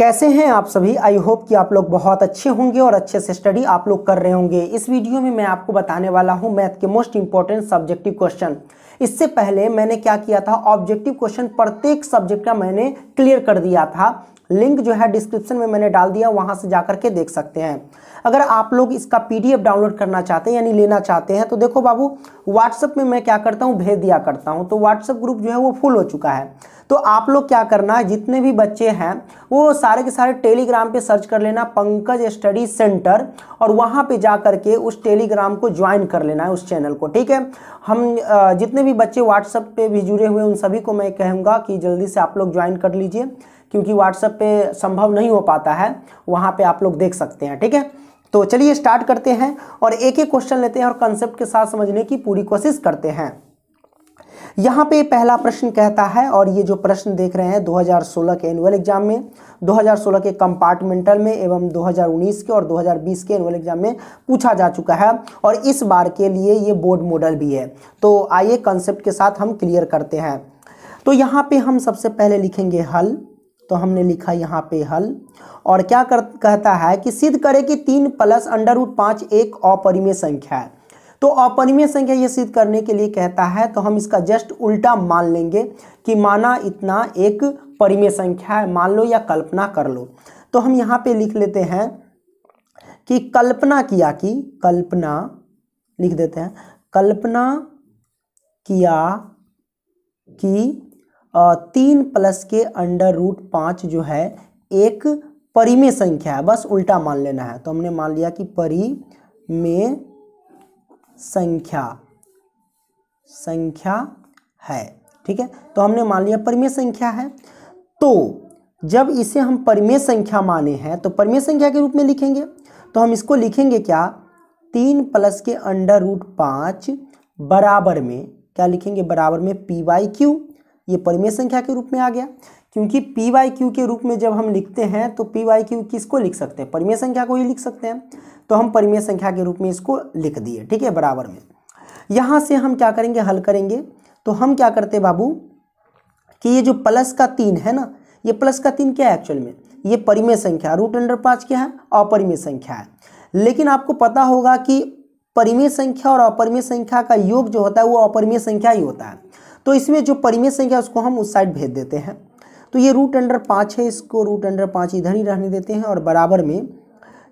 कैसे हैं आप सभी आई होप कि आप लोग बहुत अच्छे होंगे और अच्छे से स्टडी आप लोग कर रहे होंगे इस वीडियो में मैं आपको बताने वाला हूं मैथ के मोस्ट इंपॉर्टेंट सब्जेक्टिव क्वेश्चन इससे पहले मैंने क्या किया था ऑब्जेक्टिव क्वेश्चन प्रत्येक सब्जेक्ट का मैंने क्लियर कर दिया था लिंक जो है डिस्क्रिप्शन में मैंने डाल दिया वहाँ से जा के देख सकते हैं अगर आप लोग इसका पीडीएफ डाउनलोड करना चाहते हैं यानी लेना चाहते हैं तो देखो बाबू व्हाट्सअप में मैं क्या करता हूँ भेज दिया करता हूँ तो व्हाट्सएप ग्रुप जो है वो फुल हो चुका है तो आप लोग क्या करना है जितने भी बच्चे हैं वो सारे के सारे टेलीग्राम पे सर्च कर लेना पंकज स्टडी सेंटर और वहाँ पे जा करके उस टेलीग्राम को ज्वाइन कर लेना है उस चैनल को ठीक है हम जितने भी बच्चे व्हाट्सअप पे भी जुड़े हुए उन सभी को मैं कहूँगा कि जल्दी से आप लोग ज्वाइन कर लीजिए क्योंकि व्हाट्सएप पे संभव नहीं हो पाता है वहाँ पे आप लोग देख सकते हैं ठीक है तो चलिए स्टार्ट करते हैं और एक एक क्वेश्चन लेते हैं और कंसेप्ट के साथ समझने की पूरी कोशिश करते हैं यहाँ पे पहला प्रश्न कहता है और ये जो प्रश्न देख रहे हैं 2016 के एनुअल एग्जाम में 2016 के कंपार्टमेंटल में एवं 2019 के और 2020 के एनुअल एग्जाम में पूछा जा चुका है और इस बार के लिए ये बोर्ड मॉडल भी है तो आइए कंसेप्ट के साथ हम क्लियर करते हैं तो यहाँ पे हम सबसे पहले लिखेंगे हल तो हमने लिखा यहाँ पे हल और क्या कर कहता है कि सिद्ध करे कि तीन प्लस अंडर रूट पाँच एक अपरिमेय संख्या है तो अपरिमेय संख्या ये सिद्ध करने के लिए कहता है तो हम इसका जस्ट उल्टा मान लेंगे कि माना इतना एक परिमेय संख्या है मान लो या कल्पना कर लो तो हम यहाँ पे लिख लेते हैं कि कल्पना किया कि कल्पना लिख देते हैं कल्पना किया कि तीन प्लस के अंडर रूट पाँच जो है एक परिमेय संख्या है बस उल्टा मान लेना है तो हमने मान लिया कि परिमेय संख्या संख्या है ठीक है तो हमने मान लिया परिमेय संख्या है तो जब इसे हम परिमेय संख्या माने हैं तो परिमेय संख्या के रूप में लिखेंगे तो हम इसको लिखेंगे क्या तीन प्लस के अंडर रूट पाँच बराबर में क्या लिखेंगे बराबर में पी वाई क्यू ये परिमेय संख्या के रूप में आ गया क्योंकि पी वाई क्यू के रूप में जब हम लिखते हैं तो पी वाई क्यू किसको लिख सकते हैं परिमेय संख्या को ही लिख सकते हैं तो हम परिमेय संख्या के रूप में इसको लिख दिए ठीक है बराबर में यहाँ से हम क्या करेंगे हल करेंगे तो हम क्या करते बाबू कि ये जो प्लस का तीन है ना ये प्लस का तीन क्या है एक्चुअल में ये परिमेय संख्या रूट अंडर पाँच क्या है अपरिमेय संख्या है लेकिन आपको पता होगा कि परिमेय संख्या और अपरिमेय संख्या का योग जो होता है वो अपरिमेय संख्या ही होता है तो इसमें जो परिमेय संख्या उसको हम उस साइड भेज देते हैं तो ये रूट अंडर पाँच है इसको रूट अंडर पाँच इधर ही रहने देते हैं और बराबर में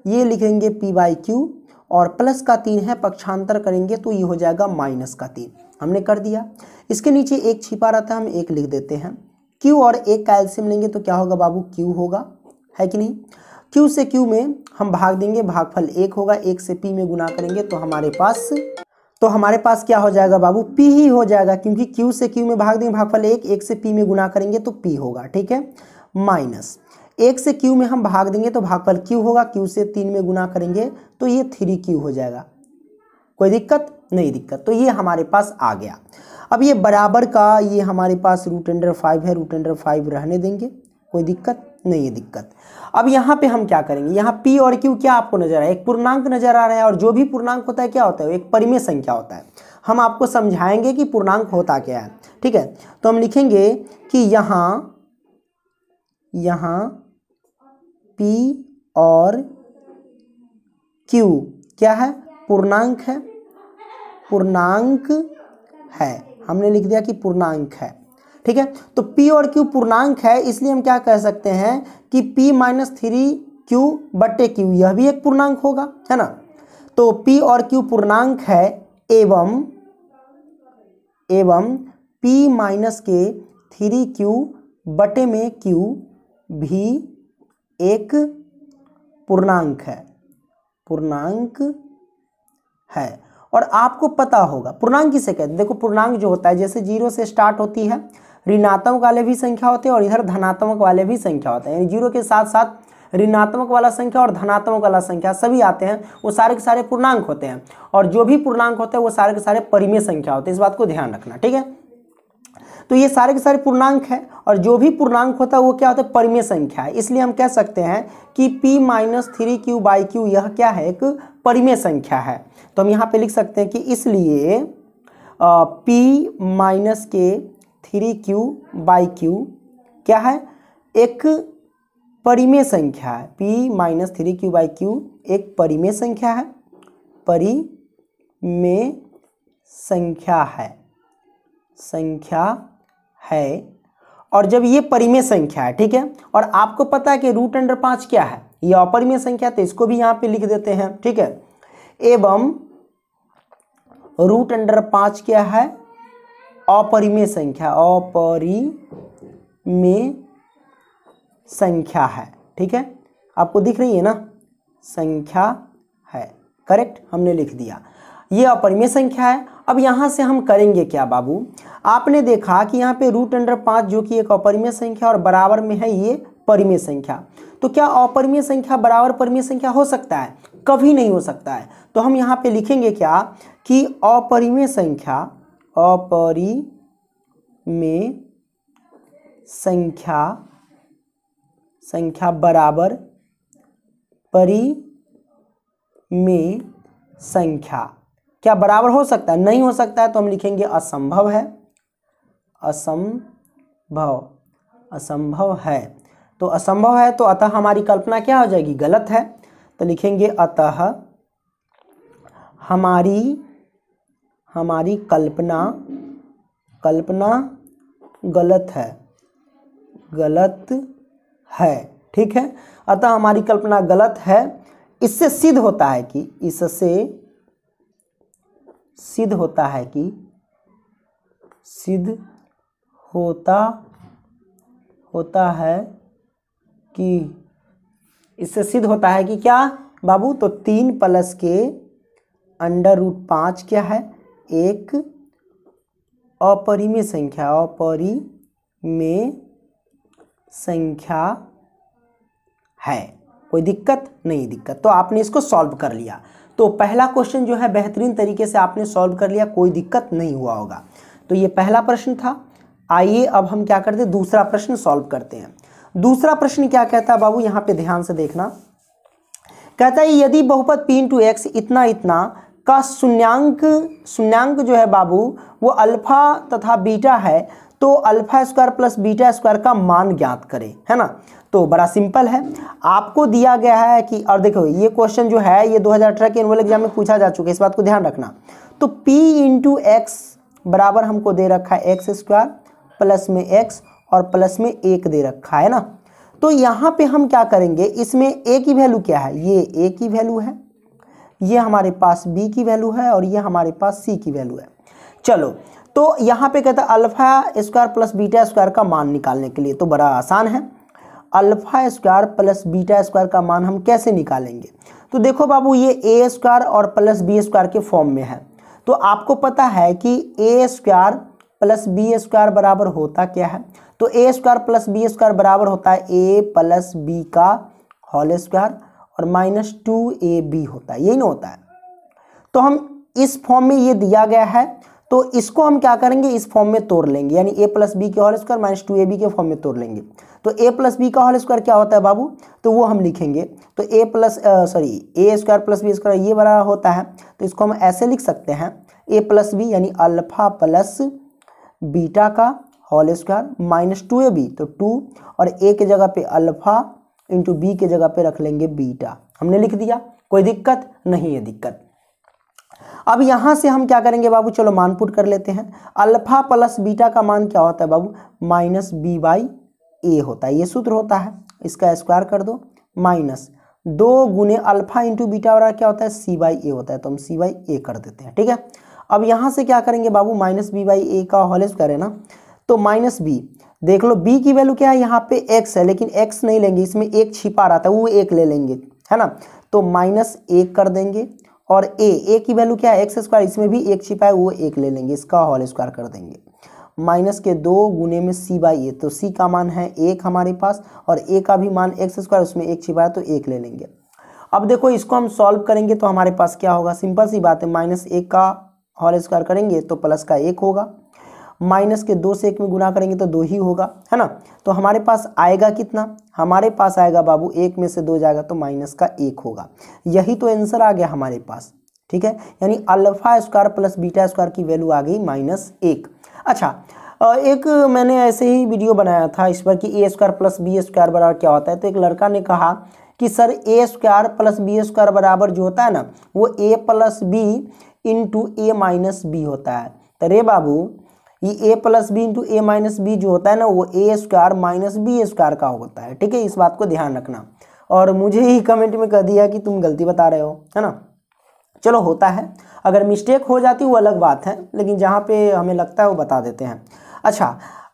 ये लिखेंगे पी बाई क्यू और प्लस का तीन है पक्षांतर करेंगे तो ये हो जाएगा माइनस का तीन हमने कर दिया इसके नीचे एक छिपा रहता है हम एक लिख देते हैं क्यू और एक का एल्सियम लेंगे तो क्या होगा बाबू क्यू होगा है कि नहीं क्यू से क्यू में हम भाग देंगे भागफल एक होगा एक से पी में गुना करेंगे तो हमारे पास तो हमारे पास क्या हो जाएगा बाबू p ही हो जाएगा क्योंकि q से q में भाग देंगे भागफल एक एक से p में गुना करेंगे तो p होगा ठीक है माइनस एक से q में हम भाग देंगे तो भागफल q होगा q से तीन में गुना करेंगे तो ये थ्री क्यू हो जाएगा कोई दिक्कत नहीं दिक्कत तो ये हमारे पास आ गया अब ये बराबर का ये हमारे पास रूट अंडर फाइव है रूट अंडर फाइव रहने देंगे कोई दिक्कत नहीं है दिक्कत अब यहाँ पे हम क्या करेंगे यहाँ पी और क्यू क्या आपको नजर आ रहा है एक पूर्णांक नजर आ रहा है और जो भी पूर्णांक होता है क्या होता है एक परिमेय संख्या होता है हम आपको समझाएंगे कि पूर्णांक होता क्या है ठीक है तो हम लिखेंगे कि यहाँ यहाँ पी और क्यू क्या है पूर्णांक है पूर्णांक है हमने लिख दिया कि पूर्णांक है ठीक है तो p और q पूर्णांक है इसलिए हम क्या कह सकते हैं कि p माइनस थ्री क्यू बटे क्यू यह भी एक पूर्णांक होगा है ना तो p और q पूर्णांक है एवं एवं p माइनस के थ्री क्यू बटे में q भी एक पूर्णांक है पूर्णांक है और आपको पता होगा पूर्णांक किसे कहते हैं देखो पूर्णांक जो होता है जैसे जीरो से स्टार्ट होती है ऋणात्मक वाले भी संख्या होते हैं और इधर धनात्मक वाले भी संख्या होते हैं जीरो के साथ साथ ऋणात्मक वाला संख्या और धनात्मक वाला संख्या सभी आते हैं वो सारे के सारे पूर्णांक होते हैं और जो भी पूर्णांक होते हैं वो सारे के सारे परिमेय संख्या होते हैं इस बात को ध्यान रखना ठीक है तो ये सारे के सारे पूर्णांक है और जो भी पूर्णांक होता है वो क्या होता है परिमेय संख्या है इसलिए हम कह सकते हैं कि p minus three Q by Q यह क्या है एक परिमेय संख्या है तो हम यहाँ पे लिख सकते हैं कि इसलिए p माइनस के थ्री क्यू बाई क्यू क्या है एक परिमेय संख्या है P minus three Q by Q एक परिमेय संख्या है परिमेय संख्या है संख्या है और जब ये परिमेय संख्या है ठीक है और आपको पता है कि रूट अंडर पाँच क्या है ये अपरिमेय संख्या तो इसको भी यहाँ पे लिख देते हैं ठीक है एवं रूट अंडर पाँच क्या है अपरिमेय संख्या अपरिमेय संख्या है ठीक है आपको दिख रही है ना संख्या है करेक्ट हमने लिख दिया ये अपरिमेय संख्या है अब यहाँ से हम करेंगे क्या बाबू आपने देखा कि यहाँ पे रूट अंडर पाँच जो कि एक अपरिमेय संख्या और बराबर में है ये परिमेय संख्या तो क्या अपरिमेय संख्या बराबर परिमेय संख्या हो सकता है कभी नहीं हो सकता है तो हम यहाँ पे लिखेंगे क्या कि अपरिमेय संख्या अपरि में संख्या संख्या बराबर परी में संख्या क्या बराबर हो सकता है नहीं हो सकता है तो हम लिखेंगे असंभव है असंभव असंभव है तो असंभव है तो अतः हमारी कल्पना क्या हो जाएगी गलत है तो लिखेंगे अतः हमारी हमारी कल्पना कल्पना गलत है गलत है ठीक है अतः हमारी कल्पना गलत है इससे सिद्ध होता है कि इससे सिद्ध होता है कि सिद्ध होता होता है कि इससे सिद्ध होता है कि क्या बाबू तो तीन प्लस के अंडर रूट पाँच क्या है एक अपरिमेय संख्या अपरिमेय संख्या है कोई दिक्कत नहीं दिक्कत तो आपने इसको सॉल्व कर लिया तो पहला क्वेश्चन जो है बेहतरीन तरीके से आपने सॉल्व कर लिया कोई दिक्कत नहीं हुआ होगा तो ये पहला प्रश्न था आइए अब हम क्या करते हैं दूसरा प्रश्न सॉल्व करते हैं दूसरा प्रश्न क्या कहता है बाबू यहां पे ध्यान से देखना कहता है यदि बहुपद पी इंटू एक्स इतना इतना का शून्यांक शून्यांक जो है बाबू वो अल्फा तथा बीटा है तो alpha square plus beta square का मान ज्ञात करें है ना तो बड़ा सिंपल है आपको दिया गया है कि और देखो ये क्वेश्चन जो है ये 2018 के एनुअल एग्जाम में पूछा जा चुका है इस बात को ध्यान रखना तो p इंटू एक्स बराबर हमको दे रखा है एक्स स्क्वायर प्लस में एक्स और प्लस में एक दे रखा है ना तो यहाँ पे हम क्या करेंगे इसमें ए की वैल्यू क्या है ये ए की वैल्यू है ये हमारे पास बी की वैल्यू है और ये हमारे पास सी की वैल्यू है चलो तो यहाँ पे कहता है alpha square plus beta square का मान निकालने के लिए तो बड़ा आसान है alpha square plus beta square का मान हम कैसे निकालेंगे तो देखो बाबू ये ए स्क्वायर और प्लस बी स्क्वायर के फॉर्म में है तो आपको पता है कि A square plus B square बराबर होता क्या है तो A square plus B square बराबर होता है ए प्लस बी का होल स्क्वायर और माइनस टू ए बी होता है यही ना होता है तो हम इस फॉर्म में ये दिया गया है तो इसको हम क्या करेंगे इस फॉर्म में तोड़ लेंगे यानी ए प्लस बी के whole square minus two A B के फॉर्म में तोड़ लेंगे तो ए प्लस बी का होल स्क्वायर क्या होता है बाबू तो वो हम लिखेंगे तो A plus sorry A square plus B square ये बड़ा होता है तो इसको हम ऐसे लिख सकते हैं ए प्लस बी यानी अल्फा प्लस बीटा का whole square minus two A B तो टू और ए के जगह पे अल्फा इंटू बी के जगह पे रख लेंगे बीटा हमने लिख दिया कोई दिक्कत नहीं है दिक्कत अब यहाँ से हम क्या करेंगे बाबू चलो मान पुट कर लेते हैं अल्फा प्लस बीटा का मान क्या होता है बाबू माइनस बी बाई ए होता है ये सूत्र होता है इसका स्क्वायर कर दो माइनस दो गुने अल्फा इंटू बीटा वाला क्या होता है सी बाई ए होता है तो हम सी बाई ए कर देते हैं ठीक है अब यहाँ से क्या करेंगे बाबू माइनस बी बाई ए का होल स्क्वायर है ना तो माइनस बी देख लो बी की वैल्यू क्या है यहाँ पे एक्स है लेकिन एक्स नहीं लेंगे इसमें एक छिपा रहा था वो एक ले लेंगे है ना तो माइनस एक कर देंगे और ए ए की वैल्यू क्या है एक्स स्क्वायर इसमें भी एक छिपा है वो एक ले लेंगे इसका होल स्क्वायर कर देंगे माइनस के दो गुने में सी बाई ए तो सी का मान है एक हमारे पास और ए का भी मान एक्स स्क्वायर उसमें एक छिपा है तो एक ले लेंगे अब देखो इसको हम सॉल्व करेंगे तो हमारे पास क्या होगा सिंपल सी बात है माइनस एक का होल स्क्वायर करेंगे तो प्लस का एक होगा माइनस के दो से एक में गुना करेंगे तो दो ही होगा है ना तो हमारे पास आएगा कितना हमारे पास आएगा बाबू एक में से दो जाएगा तो माइनस का एक होगा यही तो आंसर आ गया हमारे पास ठीक है यानी alpha square plus beta square की वैल्यू आ गई माइनस एक अच्छा एक मैंने ऐसे ही वीडियो बनाया था इस पर कि A square plus B square बराबर क्या होता है तो एक लड़का ने कहा कि sir A square plus B square बराबर जो होता है ना वो A plus B into A minus B होता है तो रे बाबू ये A plus B into A minus B जो होता है ना वो A square minus B square का होता है ठीक है इस बात को ध्यान रखना और मुझे ही कमेंट में कह दिया कि तुम गलती बता रहे हो है ना चलो होता है अगर मिस्टेक हो जाती वो अलग बात है लेकिन जहाँ पे हमें लगता है वो बता देते हैं अच्छा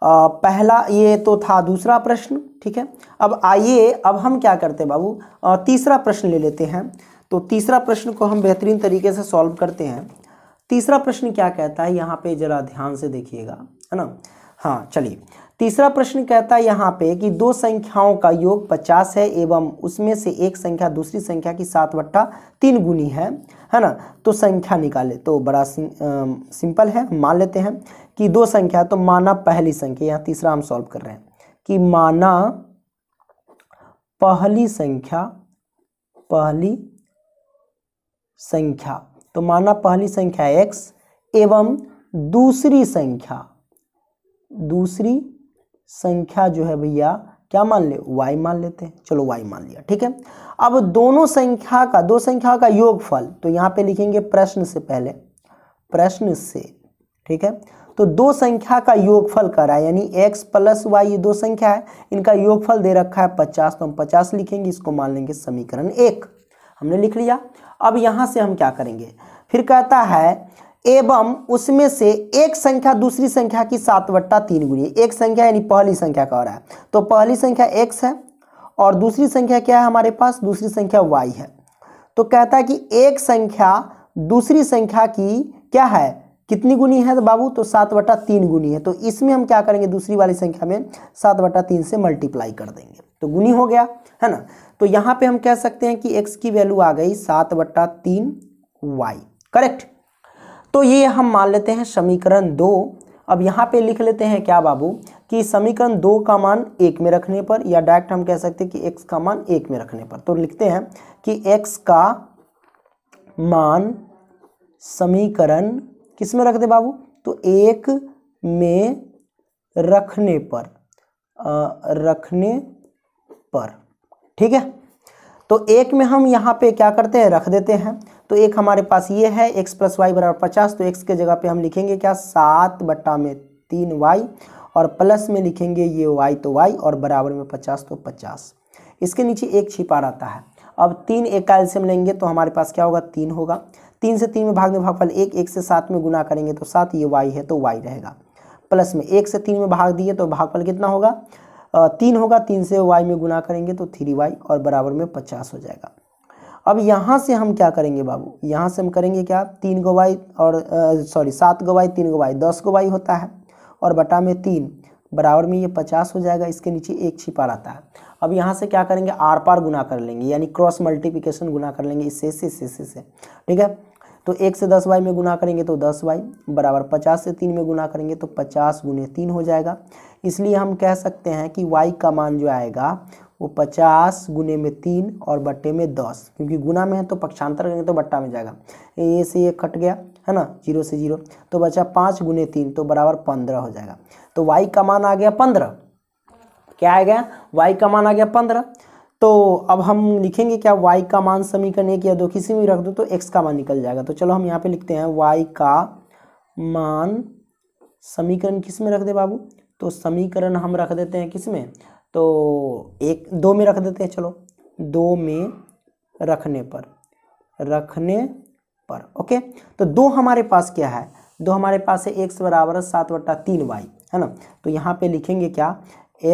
आ, पहला ये तो था दूसरा प्रश्न ठीक है अब आइए अब हम क्या करते हैं बाबू तीसरा प्रश्न ले लेते हैं तो तीसरा प्रश्न को हम बेहतरीन तरीके से सॉल्व करते हैं तीसरा प्रश्न क्या कहता है यहाँ पे जरा ध्यान से देखिएगा है ना हाँ चलिए तीसरा प्रश्न कहता है यहाँ पे कि दो संख्याओं का योग 50 है एवं उसमें से एक संख्या दूसरी संख्या की सात वट्टा तीन गुनी है है ना तो संख्या निकाले तो बड़ा सिंपल है मान लेते हैं कि दो संख्या तो माना पहली संख्या यहाँ तीसरा हम सॉल्व कर रहे हैं कि माना पहली संख्या पहली संख्या तो माना पहली संख्या एक्स एवं दूसरी संख्या दूसरी संख्या जो है भैया क्या मान ले y मान लेते हैं चलो y मान लिया ठीक है अब दोनों संख्या का दो संख्या का योगफल तो यहाँ पे लिखेंगे प्रश्न से पहले प्रश्न से ठीक है तो दो संख्या का योगफल कर रहा है यानी x प्लस वाई ये दो संख्या है इनका योगफल दे रखा है पचास तो हम पचास लिखेंगे इसको मान लेंगे समीकरण एक हमने लिख लिया अब यहाँ से हम क्या करेंगे फिर कहता है एवं उसमें से एक संख्या दूसरी संख्या की सात वट्टा तीन गुनी एक संख्या यानी पहली संख्या कह रहा है तो पहली संख्या एक्स है और दूसरी संख्या क्या है हमारे पास दूसरी संख्या वाई है तो कहता है कि एक संख्या दूसरी संख्या की क्या है कितनी गुनी है बाबू तो सात वटा तीन गुनी है तो इसमें हम क्या करेंगे दूसरी वाली संख्या में सात वटा तीन से मल्टीप्लाई कर देंगे तो गुनी हो गया है ना तो यहाँ पे हम कह सकते हैं कि एक्स की वैल्यू आ गई सात वटा तीन वाई करेक्ट तो ये हम मान लेते हैं समीकरण दो अब यहाँ पे लिख लेते हैं क्या बाबू कि समीकरण दो का मान एक में रखने पर या डायरेक्ट हम कह सकते हैं कि एक्स का मान एक में रखने पर तो लिखते हैं कि एक्स का मान समीकरण किस में रख दे बाबू तो एक में रखने पर आ, रखने पर ठीक है तो एक में हम यहाँ पे क्या करते हैं रख देते हैं तो एक हमारे पास ये है एक्स प्लस वाई बराबर पचास तो एक्स के जगह पे हम लिखेंगे क्या सात बट्टा में तीन वाई और प्लस में लिखेंगे ये वाई तो वाई और बराबर में पचास तो पचास इसके नीचे एक छिपा रहता है अब तीन एक का एल्सियम लेंगे तो हमारे पास क्या होगा तीन होगा तीन से तीन में भाग में भागफल एक एक से सात में गुना करेंगे तो सात ये वाई है तो वाई रहेगा प्लस में एक से तीन में भाग दिए तो भागफल कितना होगा तीन होगा तीन से वाई में गुना करेंगे तो थ्री वाई और बराबर में पचास हो जाएगा अब यहाँ से हम क्या करेंगे बाबू यहाँ से हम करेंगे क्या तीन गो वाई और सॉरी सात गो वाई तीन गो वाई दस गो वाई होता है और बटा में तीन बराबर में ये पचास हो जाएगा इसके नीचे एक छिपा रहता है अब यहाँ से क्या करेंगे आर पार गुना कर लेंगे यानी क्रॉस मल्टीप्लिकेशन गुना कर लेंगे इससे इससे इससे ठीक है तो एक से दस वाई में गुना करेंगे तो दस वाई बराबर पचास से तीन में गुना करेंगे तो पचास गुने तीन हो जाएगा इसलिए हम कह सकते हैं कि वाई का मान जो आएगा वो पचास गुने में तीन और बट्टे में दस क्योंकि गुना में है तो पक्षांतर करेंगे तो बट्टा में जाएगा ए से ये कट गया है ना जीरो से जीरो तो बचा पाँच गुने तीन तो बराबर पंद्रह हो जाएगा तो वाई का मान आ गया पंद्रह क्या आ गया वाई का मान आ गया पंद्रह तो अब हम लिखेंगे क्या वाई का मान समीकरण एक या दो किसी में रख दो तो एक्स का मान निकल जाएगा तो चलो हम यहाँ पे लिखते हैं वाई का मान समीकरण किस में रख दे बाबू तो समीकरण हम रख देते हैं किस में तो एक दो में रख देते हैं चलो दो में रखने पर रखने पर ओके तो दो हमारे पास क्या है दो हमारे पास है एक्स बराबर सात बट्टा तीन वाई है ना तो यहाँ पे लिखेंगे क्या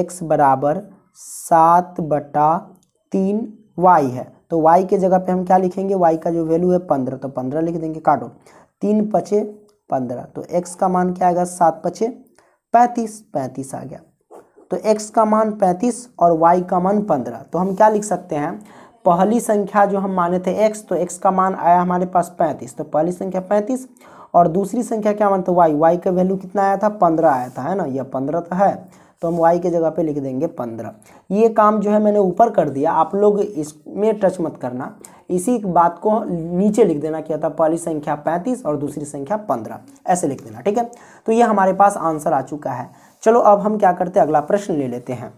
एक्स बराबर सात बटा तीन वाई है तो वाई के जगह पे हम क्या लिखेंगे वाई का जो वैल्यू है पंद्रह तो पंद्रह लिख देंगे काटो तीन पचे पंद्रह तो एक्स का मान क्या आएगा सात पचे पैंतीस पैंतीस आ गया तो एक्स का मान पैंतीस और वाई का मान पंद्रह तो हम क्या लिख सकते हैं पहली संख्या जो हम माने थे एक्स तो एक्स का मान आया हमारे पास पैंतीस तो पहली संख्या पैंतीस और दूसरी संख्या क्या मानते वाई वाई का वैल्यू कितना आया था पंद्रह आया था है ना यह पंद्रह तो है तो हम वाई के जगह पे लिख देंगे पंद्रह ये काम जो है मैंने ऊपर कर दिया आप लोग इसमें टच मत करना इसी बात को नीचे लिख देना क्या था पहली संख्या पैंतीस और दूसरी संख्या पंद्रह ऐसे लिख देना ठीक है तो ये हमारे पास आंसर आ चुका है चलो अब हम क्या करते हैं अगला प्रश्न ले लेते हैं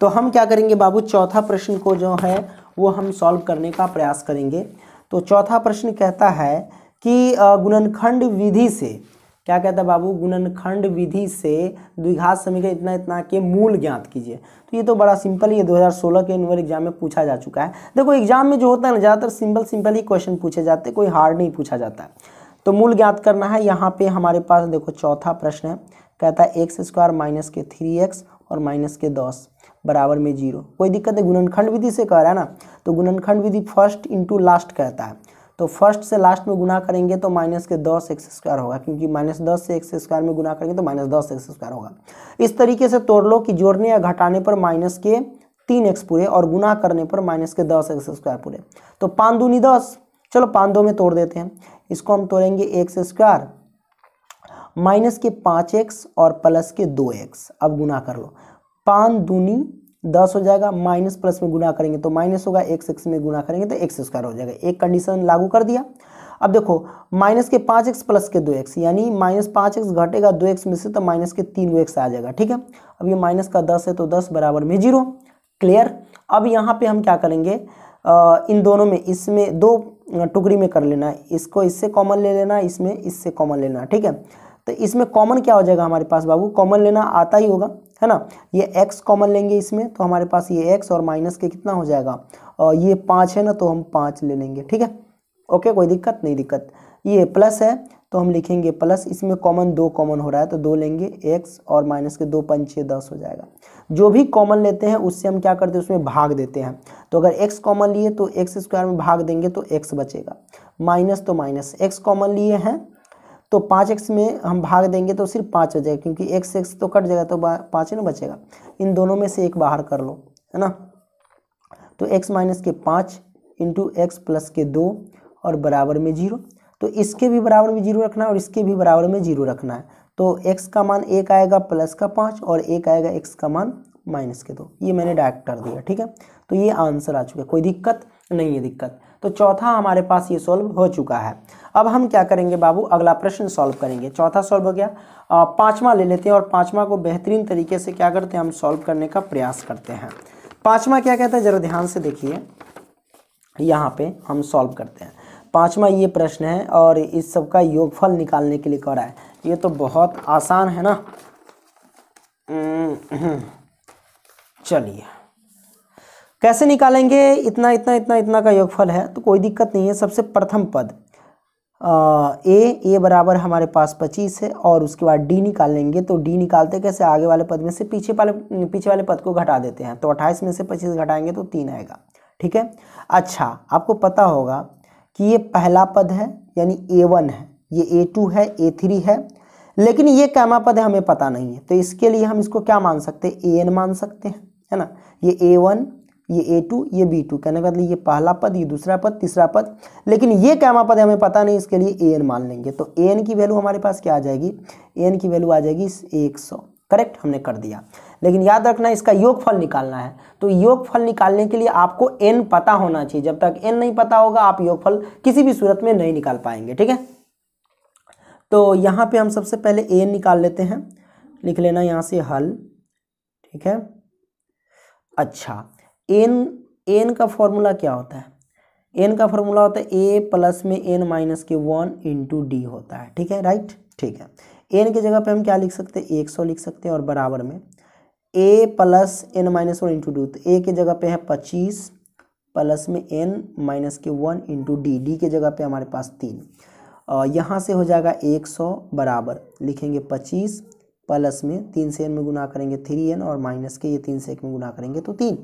तो हम क्या करेंगे बाबू चौथा प्रश्न को जो है वो हम सॉल्व करने का प्रयास करेंगे तो चौथा प्रश्न कहता है कि गुणनखंड विधि से क्या कहता है बाबू गुणनखंड विधि से द्विघात समीकरण इतना इतना के मूल ज्ञात कीजिए तो ये तो बड़ा सिंपल ही है 2016 के एनुअल एग्जाम में पूछा जा चुका है देखो एग्जाम में जो होता है ना ज़्यादातर सिंपल सिंपल ही क्वेश्चन पूछे जाते कोई हार्ड नहीं पूछा जाता है तो मूल ज्ञात करना है यहाँ पे हमारे पास देखो चौथा प्रश्न है कहता है एक्स स्क्वायर माइनस के थ्री एक्स और माइनस के दस बराबर में जीरो कोई दिक्कत नहीं गुणनखंड विधि से कह रहा है ना तो गुणनखंड विधि फर्स्ट इंटू लास्ट कहता है तो फर्स्ट से लास्ट में गुना करेंगे तो माइनस के दस एक्स स्क्वायर होगा क्योंकि माइनस दस से एक्स स्क्वायर में गुना करेंगे तो माइनस दस एक्स स्क्वायर होगा इस तरीके से तोड़ लो कि जोड़ने या घटाने पर माइनस के तीन एक्स पूरे और गुना करने पर माइनस के दस एक्स स्क्वायर पूरे तो पाँच दूनी दस चलो पाँच दो में तोड़ देते हैं इसको हम तोड़ेंगे एक्स स्क्वायर माइनस के पाँच एक्स और प्लस के दो एक्स अब गुना कर लो पाँच दूनी दस हो जाएगा माइनस प्लस में गुना करेंगे तो माइनस होगा एक्स एक्स में गुना करेंगे तो एक्स स्क्वायर हो जाएगा एक कंडीशन लागू कर दिया अब देखो माइनस के पाँच एक्स प्लस के दो एक्स यानी माइनस पाँच एक्स घटेगा दो एक्स में से तो माइनस के तीन वो एक्स आ जाएगा ठीक है अब ये माइनस का दस है तो दस बराबर में जीरो क्लियर अब यहाँ पे हम क्या करेंगे आ, इन दोनों में इसमें दो टुकड़ी में कर लेना है इसको इससे कॉमन ले लेना इसमें इससे कॉमन लेना ठीक है तो इसमें कॉमन क्या हो जाएगा हमारे पास बाबू कॉमन लेना आता ही होगा है ना ये x कॉमन लेंगे इसमें तो हमारे पास ये x और माइनस के कितना हो जाएगा और ये पाँच है ना तो हम पाँच ले लेंगे ठीक है ओके कोई दिक्कत नहीं दिक्कत ये प्लस है तो हम लिखेंगे प्लस इसमें कॉमन दो कॉमन हो रहा है तो दो लेंगे एक्स और माइनस के दो पंचे दस हो जाएगा जो भी कॉमन लेते हैं उससे हम क्या करते हैं उसमें भाग देते हैं तो अगर एक्स कॉमन लिए तो एक्स स्क्वायर में भाग देंगे तो एक्स बचेगा माइनस तो माइनस एक्स कॉमन लिए हैं तो पाँच एक्स में हम भाग देंगे तो सिर्फ पाँच हो जाएगा क्योंकि एक्स एक्स तो कट जाएगा तो पाँच ही ना बचेगा इन दोनों में से एक बाहर कर लो है ना तो एक्स माइनस के पाँच इंटू एक्स प्लस के दो और बराबर में जीरो तो इसके भी बराबर में जीरो रखना है और इसके भी बराबर में जीरो रखना है तो एक्स का मान एक आएगा प्लस का पाँच और एक आएगा एक्स का मान माइनस के दो ये मैंने डायरेक्ट कर दिया ठीक है तो ये आंसर आ चुका है कोई दिक्कत नहीं है दिक्कत तो चौथा हमारे पास ये सॉल्व हो चुका है अब हम क्या करेंगे बाबू अगला प्रश्न सॉल्व करेंगे चौथा सॉल्व हो गया पाँचवा ले लेते हैं और पाँचवा को बेहतरीन तरीके से क्या करते हैं हम सॉल्व करने का प्रयास करते हैं पाँचवा क्या कहता है ज़रा ध्यान से देखिए यहाँ पे हम सॉल्व करते हैं पाँचवा ये प्रश्न है और इस सब का योगफल निकालने के लिए कह रहा है ये तो बहुत आसान है ना हम्म। चलिए कैसे निकालेंगे इतना इतना इतना इतना का योगफल है तो कोई दिक्कत नहीं है सबसे प्रथम पद ए ए बराबर हमारे पास पच्चीस है और उसके बाद डी निकालेंगे तो डी निकालते कैसे आगे वाले पद में से पीछे वाले पीछे वाले पद को घटा देते हैं तो अट्ठाईस में से पच्चीस घटाएंगे तो तीन आएगा ठीक है अच्छा आपको पता होगा कि ये पहला पद है यानी ए वन है ये ए टू है ए थ्री है लेकिन ये कैमा पद है हमें पता नहीं है तो इसके लिए हम इसको क्या मान सकते हैं ए एन मान सकते हैं है ना ये ए वन ये ए टू ये बी टू कहने का मतलब ये पहला पद ये दूसरा पद तीसरा पद लेकिन ये कैमा पद है हमें पता नहीं इसके लिए ए एन मान लेंगे तो ए एन की वैल्यू हमारे पास क्या आ जाएगी ए एन की वैल्यू आ जाएगी एक सौ करेक्ट हमने कर दिया लेकिन याद रखना इसका योगफल निकालना है तो योगफल निकालने के लिए आपको एन पता होना चाहिए जब तक एन नहीं पता होगा आप योगफल किसी भी सूरत में नहीं निकाल पाएंगे ठीक है तो यहाँ पे हम सबसे पहले एन निकाल लेते हैं लिख लेना यहाँ से हल ठीक है अच्छा एन एन का फॉर्मूला क्या होता है एन का फॉर्मूला होता है ए प्लस में एन माइनस के वन इंटू डी होता है ठीक है राइट ठीक है एन की जगह पे हम क्या लिख सकते हैं एक सौ लिख सकते हैं और बराबर में A plus N minus one into D तो ए की जगह पे है पच्चीस प्लस में एन माइनस के वन इंटू डी डी के जगह पे हमारे पास तीन यहाँ से हो जाएगा एक सौ बराबर लिखेंगे पच्चीस प्लस में तीन से एन में गुना करेंगे थ्री एन और माइनस के ये तीन से एक में गुना करेंगे तो तीन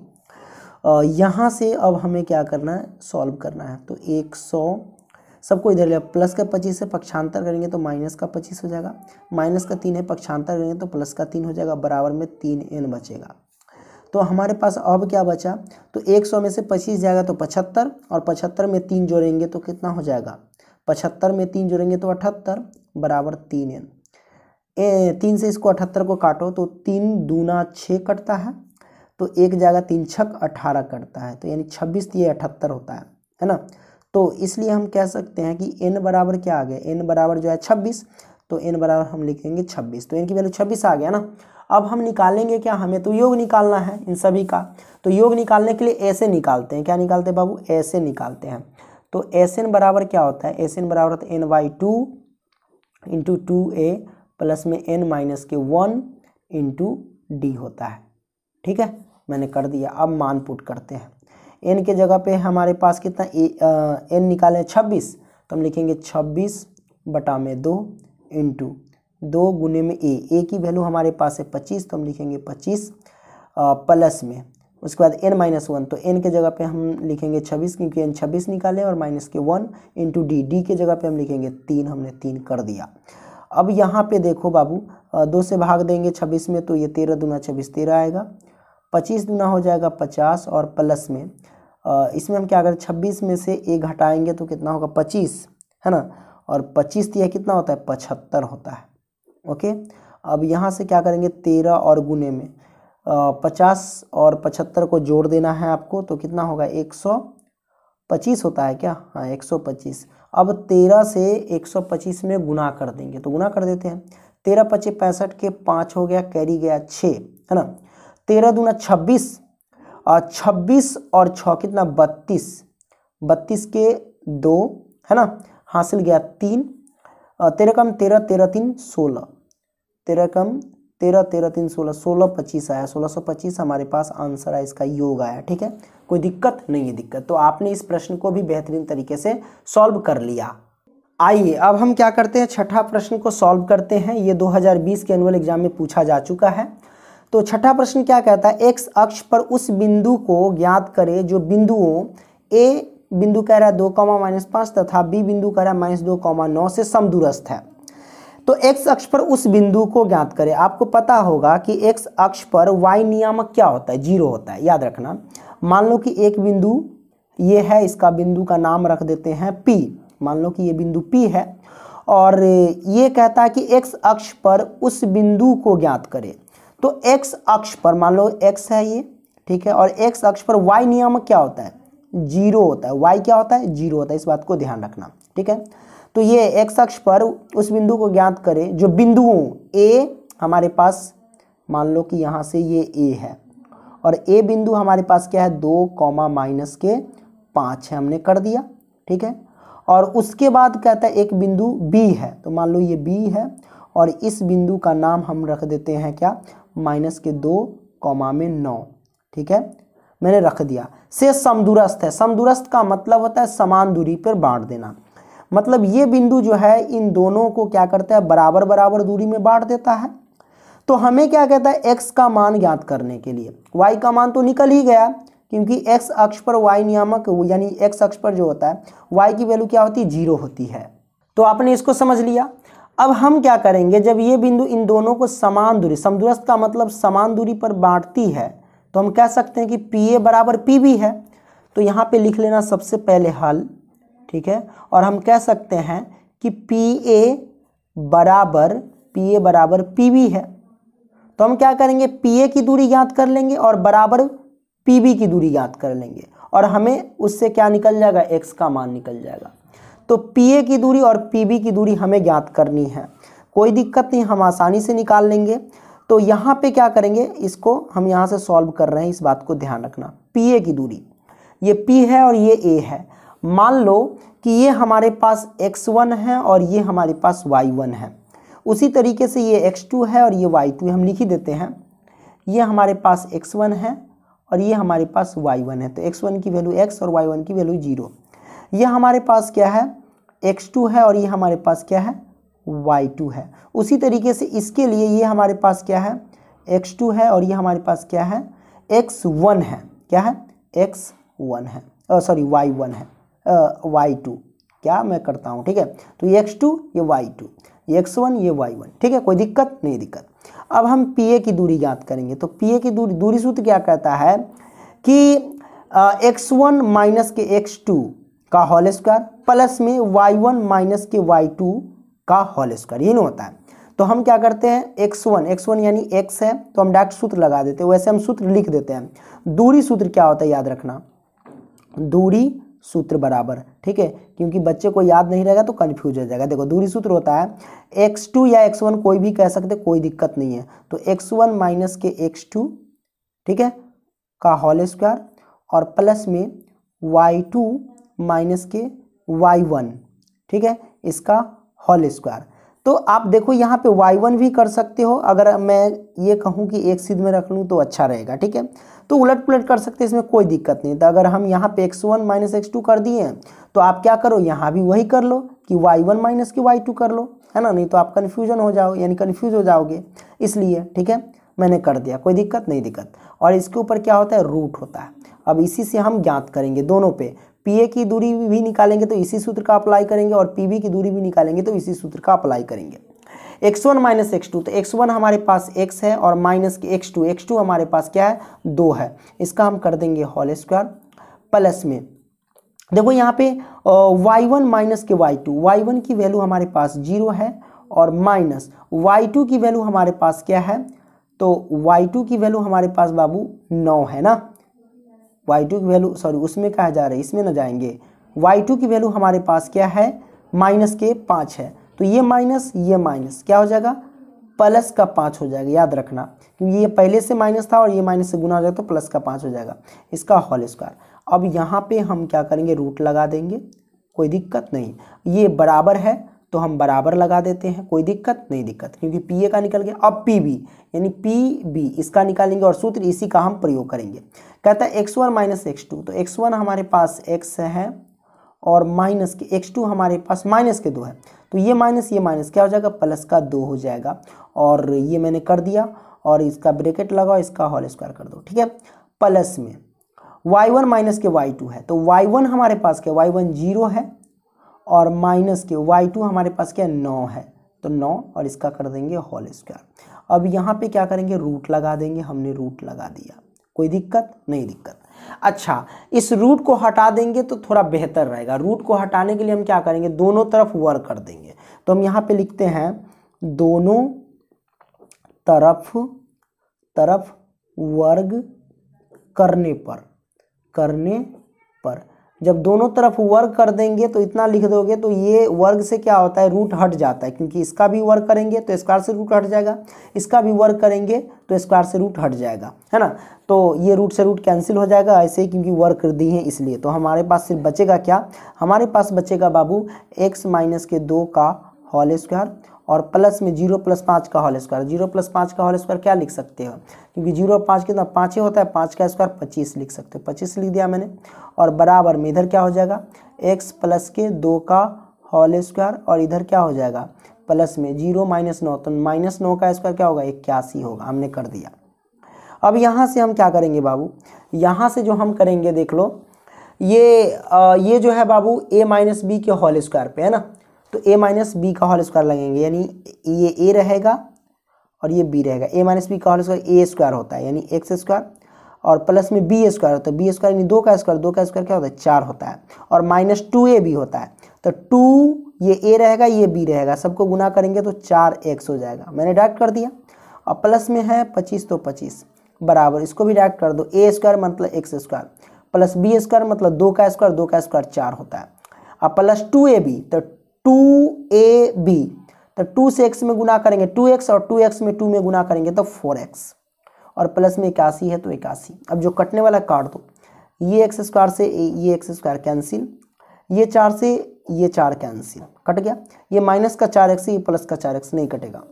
यहाँ से अब हमें क्या करना है सॉल्व करना है तो एक सौ सबको इधर लिया प्लस का पच्चीस से पक्षांतर करेंगे तो माइनस का पच्चीस हो जाएगा माइनस का तीन है पक्षांतर करेंगे तो प्लस का तीन हो जाएगा बराबर में तीन एन बचेगा तो हमारे पास अब क्या बचा तो एक सौ में से पच्चीस जाएगा तो पचहत्तर और पचहत्तर में तीन जोड़ेंगे तो कितना हो जाएगा पचहत्तर में तीन जोड़ेंगे तो अठहत्तर बराबर तीन एन ए तीन से इसको अठहत्तर को काटो तो तीन दूना छः कटता है तो एक जगह तीन छक अठारह करता है तो यानी छब्बीस ये अठहत्तर होता है है ना तो इसलिए हम कह सकते हैं कि एन बराबर क्या आ गया एन बराबर जो है छब्बीस तो एन बराबर हम लिखेंगे छब्बीस तो एन की वैल्यू छब्बीस आ गया ना अब हम निकालेंगे क्या हमें तो योग निकालना है इन सभी का तो योग निकालने के लिए ऐसे निकालते हैं क्या निकालते हैं बाबू ऐसे निकालते हैं तो एस एन बराबर क्या होता है एस एन बराबर होता है N by two into two A plus में एन माइनस के वन इंटू डी होता है ठीक है मैंने कर दिया अब मान पुट करते हैं एन के जगह पे हमारे पास कितना एन निकालें छब्बीस तो हम लिखेंगे छब्बीस बटा में दो इंटू दो गुने में ए ए की वैल्यू हमारे पास है पच्चीस तो हम लिखेंगे पच्चीस प्लस में उसके बाद एन माइनस वन तो एन के जगह पे हम लिखेंगे छब्बीस क्योंकि एन छब्बीस निकाले और माइनस के वन इंटू डी डी के जगह पे हम लिखेंगे तीन हमने तीन कर दिया अब यहाँ पे देखो बाबू दो से भाग देंगे छब्बीस में तो ये तेरह दूना छब्बीस तेरह आएगा पच्चीस दुना हो जाएगा पचास और प्लस में इसमें हम क्या करें छब्बीस में से एक घटाएंगे तो कितना होगा पच्चीस है ना और पच्चीस दिया कितना होता है पचहत्तर होता है ओके अब यहाँ से क्या करेंगे तेरह और गुने में पचास और पचहत्तर को जोड़ देना है आपको तो कितना होगा एक सौ पच्चीस होता है क्या हाँ एक सौ पच्चीस अब तेरह से एक सौ पच्चीस में गुना कर देंगे तो गुना कर देते हैं तेरह पच्चीस पैंसठ के पाँच हो गया कैरी गया छः है ना तेरह दूना छब्बीस छब्बीस और छ कितना बत्तीस बत्तीस के दो है ना हासिल गया तीन तेरह कम तेरह तेरह तीन सोलह तेरह कम तेरह तेरह तीन सोलह सोलह पच्चीस आया सोलह सौ पच्चीस हमारे पास आंसर आया इसका योग आया ठीक है कोई दिक्कत नहीं है दिक्कत तो आपने इस प्रश्न को भी बेहतरीन तरीके से सॉल्व कर लिया आइए अब हम क्या करते हैं छठा प्रश्न को सॉल्व करते हैं ये 2020 के एनुअल एग्जाम में पूछा जा चुका है तो छठा प्रश्न क्या कहता है एक्स अक्ष पर उस बिंदु को ज्ञात करें जो बिंदुओं ए बिंदु कह रहा है दो कॉमा माइनस पाँच तथा बी बिंदु कह रहा है माइनस दो कॉमा नौ से समदूरस्थ है तो एक्स अक्ष पर उस बिंदु को ज्ञात करें आपको पता होगा कि एक्स अक्ष पर वाई नियामक क्या होता है जीरो होता है याद रखना मान लो कि एक बिंदु ये है इसका बिंदु का नाम रख देते हैं पी मान लो कि ये बिंदु पी है और ये कहता है कि एक्स अक्ष पर उस बिंदु को ज्ञात करें तो एक्स अक्ष पर मान लो एक्स है ये ठीक है और एक्स अक्ष पर वाई नियामक क्या होता है जीरो होता है वाई क्या होता है जीरो होता है इस बात को ध्यान रखना ठीक है तो ये एक्स अक्ष पर उस बिंदु को ज्ञात करें जो बिंदुओं ए हमारे पास मान लो कि यहाँ से ये ए है और ए बिंदु हमारे पास क्या है दो कॉमा माइनस के पाँच है हमने कर दिया ठीक है और उसके बाद कहता है एक बिंदु बी है तो मान लो ये बी है और इस बिंदु का नाम हम रख देते हैं क्या माइनस के दो कॉमा में नौ ठीक है मैंने रख दिया से समदुरस्त है समदुरस्त का मतलब होता है समान दूरी पर बांट देना मतलब ये बिंदु जो है इन दोनों को क्या करता है बराबर बराबर दूरी में बांट देता है तो हमें क्या कहता है एक्स का मान ज्ञात करने के लिए वाई का मान तो निकल ही गया क्योंकि एक्स अक्ष पर वाई नियामक यानी एक्स अक्ष पर जो होता है वाई की वैल्यू क्या होती है जीरो होती है तो आपने इसको समझ लिया अब हम क्या करेंगे जब ये बिंदु इन दोनों को समान दूरी समदूरस्थ का मतलब समान दूरी पर बांटती है तो हम कह सकते हैं कि पी ए बराबर पी बी है तो यहाँ पे लिख लेना सबसे पहले हल ठीक है और हम कह सकते हैं कि पी ए बराबर पी ए बराबर पी बी है तो हम क्या करेंगे पी ए की दूरी ज्ञात कर लेंगे और बराबर पी बी की दूरी ज्ञात कर लेंगे और हमें उससे क्या निकल जाएगा एक्स का मान निकल जाएगा तो पी की दूरी और पी की दूरी हमें ज्ञात करनी है कोई दिक्कत नहीं हम आसानी से निकाल लेंगे तो यहाँ पे क्या करेंगे इसको हम यहाँ से सॉल्व कर रहे हैं इस बात को ध्यान रखना पी की दूरी ये पी है और ये ए है मान लो कि ये हमारे पास वन है और ये हमारे पास वन है उसी तरीके से ये टू है और ये टू हम लिख ही देते हैं ये हमारे पास x1 है और ये हमारे पास y1 है तो x1 की वैल्यू x और y1 की वैल्यू जीरो ये हमारे पास क्या है x2 है और ये हमारे पास क्या है y2 है उसी तरीके से इसके लिए ये हमारे पास क्या है x2 है और ये हमारे पास क्या है x1 है क्या है x1 है सॉरी y1 है y2 क्या मैं करता हूँ ठीक है तो ये x2 ये y2 ये x1 ये y1 ठीक है कोई दिक्कत नहीं दिक्कत अब हम पी ए की दूरी ज्ञात करेंगे तो पी ए की दूरी दूरी सूत्र क्या कहता है कि एक्स वन माइनस के एक्स टू का होल स्क्वायर प्लस में वाई वन माइनस के वाई टू का होल स्क्वायर ये नहीं होता है तो हम क्या करते हैं एक्स वन एक्स वन यानी एक्स है तो हम डायरेक्ट सूत्र लगा देते हैं वैसे हम सूत्र लिख देते हैं दूरी सूत्र क्या होता है याद रखना दूरी सूत्र बराबर ठीक है क्योंकि बच्चे को याद नहीं रहेगा तो कन्फ्यूज हो जाएगा देखो दूरी सूत्र होता है एक्स टू या एक्स वन कोई भी कह सकते कोई दिक्कत नहीं है तो एक्स वन माइनस के एक्स टू ठीक है का होल स्क्वायर और प्लस में वाई टू माइनस के वाई वन ठीक है इसका होल स्क्वायर तो आप देखो यहाँ पे वाई वन भी कर सकते हो अगर मैं ये कहूँ कि एक सीध में रख लूँ तो अच्छा रहेगा ठीक है तो उलट पुलट कर सकते हैं इसमें कोई दिक्कत नहीं तो अगर हम यहाँ पे X one minus X two कर दिए तो आप क्या करो यहाँ भी वही कर लो कि वाई वन माइनस की वाई टू कर लो है ना नहीं तो आप कन्फ्यूजन हो जाओ यानी कन्फ्यूज हो जाओगे इसलिए ठीक है मैंने कर दिया कोई दिक्कत नहीं दिक्कत और इसके ऊपर क्या होता है रूट होता है अब इसी से हम ज्ञात करेंगे दोनों पे पी की दूरी भी निकालेंगे तो इसी सूत्र का अप्लाई करेंगे और पी की दूरी भी निकालेंगे तो इसी सूत्र का अप्लाई करेंगे X one minus X two तो एक्स वन हमारे पास एक्स है और minus X two X two हमारे पास क्या है दो है इसका हम कर देंगे होल स्क्वायर प्लस में देखो यहाँ पे वाई वन माइनस के वाई टू वाई वन की वैल्यू हमारे पास जीरो है और माइनस वाई टू की वैल्यू हमारे पास क्या है तो वाई टू की वैल्यू हमारे पास बाबू नौ है ना वाई टू की वैल्यू सॉरी उसमें कहा जा रहा है इसमें ना जाएंगे वाई टू की वैल्यू हमारे पास क्या है माइनस के पाँच है तो ये माइनस ये माइनस क्या हो जाएगा प्लस का पाँच हो जाएगा याद रखना क्योंकि ये पहले से माइनस था और ये माइनस से गुना हो जाएगा तो प्लस का पाँच हो जाएगा इसका होल स्क्वायर अब यहाँ पे हम क्या करेंगे रूट लगा देंगे कोई दिक्कत नहीं ये बराबर है तो हम बराबर लगा देते हैं कोई दिक्कत नहीं दिक्कत क्योंकि पी ए का निकल गया अब पी बी यानी पी बी इसका निकालेंगे और सूत्र इसी का हम प्रयोग करेंगे कहता है X one minus X two तो एक्स वन हमारे पास एक्स है और माइनस के एक्स टू हमारे पास माइनस के दो है तो ये माइनस ये माइनस क्या हो जाएगा प्लस का दो हो जाएगा और ये मैंने कर दिया और इसका ब्रेकेट लगाओ इसका हॉल स्क्वायर कर दो ठीक है प्लस में y1 वन माइनस के y2 है तो y1 हमारे पास क्या y1 वन जीरो है और माइनस के वाई टू हमारे पास क्या नौ है तो नौ और इसका कर देंगे होल स्क्वायर अब यहाँ पे क्या करेंगे रूट लगा देंगे हमने रूट लगा दिया कोई दिक्कत नहीं दिक्कत अच्छा इस रूट को हटा देंगे तो थोड़ा बेहतर रहेगा रूट को हटाने के लिए हम क्या करेंगे दोनों तरफ वर कर देंगे तो हम यहाँ पे लिखते हैं दोनों तरफ तरफ वर्ग करने पर करने पर जब दोनों तरफ वर्ग कर देंगे तो इतना लिख दोगे तो ये वर्ग से क्या होता है रूट हट जाता है क्योंकि इसका भी वर्ग करेंगे तो स्क्वायर से रूट हट जाएगा इसका भी वर्ग करेंगे तो स्क्वायर से रूट हट जाएगा है ना तो ये रूट से रूट कैंसिल हो जाएगा ऐसे ही क्योंकि वर्ग कर दी है इसलिए तो हमारे पास सिर्फ बचेगा क्या हमारे पास बचेगा बाबू एक्स माइनस के दो का होल स्क्वायर और प्लस में जीरो प्लस पाँच का होल स्क्वायर जीरो प्लस पाँच का होल स्क्वायर क्या लिख सकते हो क्योंकि जीरो पाँच कितना पाँच ही होता है पाँच का स्क्वायर पच्चीस लिख सकते हो पच्चीस लिख दिया मैंने और बराबर में इधर क्या हो जाएगा एक्स प्लस के दो का होल स्क्वायर और इधर क्या हो जाएगा प्लस में जीरो माइनस नौ तो माइनस नौ का स्क्वायर क्या होगा इक्यासी होगा हमने कर दिया अब यहाँ से हम क्या करेंगे बाबू यहाँ से जो हम करेंगे देख लो ये आ, ये जो है बाबू ए माइनस बी के होल स्क्वायर पे है ना तो ए माइनस बी का होल स्क्वायर लगेंगे यानी ये ए रहेगा और ये बी रहेगा ए माइनस बी का होल स्क्वायर ए स्क्वायर होता है यानी एक्स स्क्वायर और प्लस में बी स्क्वायर होता है बी स्क्वायर यानी दो का स्क्वायर दो का स्क्वायर क्या होता है चार होता है और माइनस टू ए भी होता है तो टू ये ए रहेगा ये बी रहेगा सबको गुना करेंगे तो चार एक्स हो जाएगा मैंने डायरेक्ट कर दिया और प्लस में है पच्चीस तो पच्चीस बराबर इसको भी डायरेक्ट कर दो ए स्क्वायर मतलब X square plus B square मतलब दो का स्क्वायर दो का स्क्वायर चार होता है और प्लस टू ए बी तो टू ए बी तो टू से एक्स में गुना करेंगे टू एक्स और टू एक्स में टू में गुना करेंगे तो फोर एक्स और प्लस में इक्यासी है तो इक्यासी अब जो कटने वाला काट दो ये एक्स स्क्वायर से ये एक्स स्क्वायर कैंसिल ये चार से ये चार कैंसिल कट गया ये माइनस का चार एक्स ये प्लस का चार एक्स नहीं कटेगा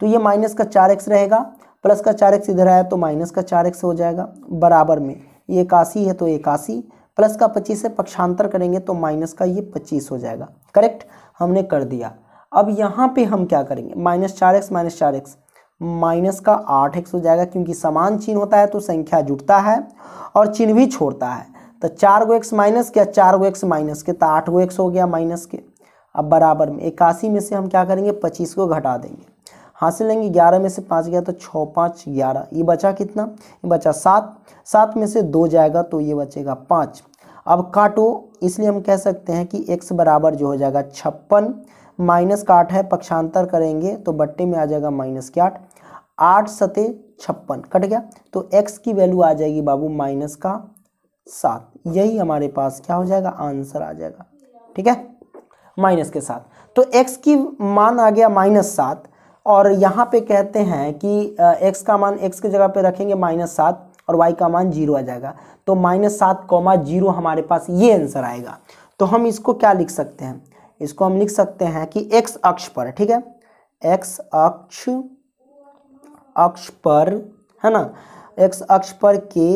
तो ये माइनस का चार एक्स रहेगा प्लस का चार एक्स इधर आया तो माइनस का चार एक्स हो जाएगा बराबर में ये इक्यासी है तो इक्यासी प्लस का पच्चीस से पक्षांतर करेंगे तो माइनस का ये पच्चीस हो जाएगा करेक्ट हमने कर दिया अब यहाँ पे हम क्या करेंगे माइनस चार एक्स माइनस चार एक्स माइनस का आठ एक्स हो जाएगा क्योंकि समान चिन्ह होता है तो संख्या जुटता है और चिन्ह भी छोड़ता है तो चार गो एक्स माइनस के चार गो एक्स माइनस के तो आठ गो एक्स हो गया माइनस के अब बराबर में इक्यासी में से हम क्या करेंगे पच्चीस को घटा देंगे हासिल लेंगे ग्यारह में से पाँच गया तो छः पाँच ग्यारह ये बचा कितना ये बचा सात सात में से दो जाएगा तो ये बचेगा पाँच अब काटो इसलिए हम कह सकते हैं कि एक्स बराबर जो हो जाएगा छप्पन माइनस का आठ है पक्षांतर करेंगे तो बट्टे में आ जाएगा माइनस के आठ आठ सते छप्पन कट गया तो एक्स की वैल्यू आ जाएगी बाबू माइनस का सात यही हमारे पास क्या हो जाएगा आंसर आ जाएगा ठीक है माइनस के साथ तो एक्स की मान आ गया माइनस सात और यहाँ पे कहते हैं कि एक्स का मान एक्स की जगह पे रखेंगे माइनस सात और y का मान जीरो आ जाएगा तो माइनस सात कौमा जीरो हमारे पास ये आंसर आएगा तो हम इसको क्या लिख सकते हैं इसको हम लिख सकते हैं कि x अक्ष पर ठीक है x अक्ष अक्ष पर है ना x अक्ष पर के